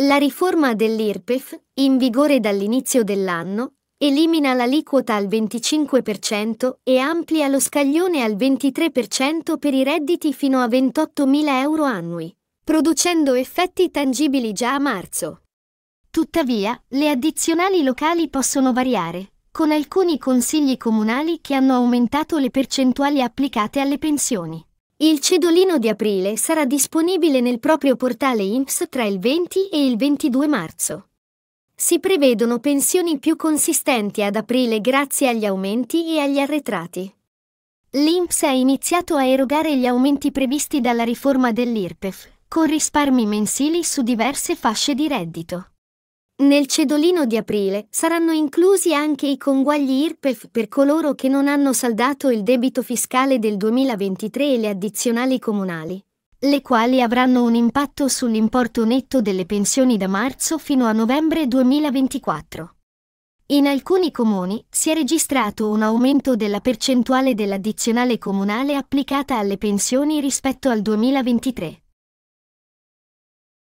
La riforma dell'IRPEF, in vigore dall'inizio dell'anno, elimina l'aliquota al 25% e amplia lo scaglione al 23% per i redditi fino a 28.000 euro annui, producendo effetti tangibili già a marzo. Tuttavia, le addizionali locali possono variare, con alcuni consigli comunali che hanno aumentato le percentuali applicate alle pensioni. Il cedolino di aprile sarà disponibile nel proprio portale INPS tra il 20 e il 22 marzo. Si prevedono pensioni più consistenti ad aprile grazie agli aumenti e agli arretrati. L'INPS ha iniziato a erogare gli aumenti previsti dalla riforma dell'IRPEF, con risparmi mensili su diverse fasce di reddito. Nel cedolino di aprile saranno inclusi anche i conguagli IRPEF per coloro che non hanno saldato il debito fiscale del 2023 e le addizionali comunali, le quali avranno un impatto sull'importo netto delle pensioni da marzo fino a novembre 2024. In alcuni comuni si è registrato un aumento della percentuale dell'addizionale comunale applicata alle pensioni rispetto al 2023.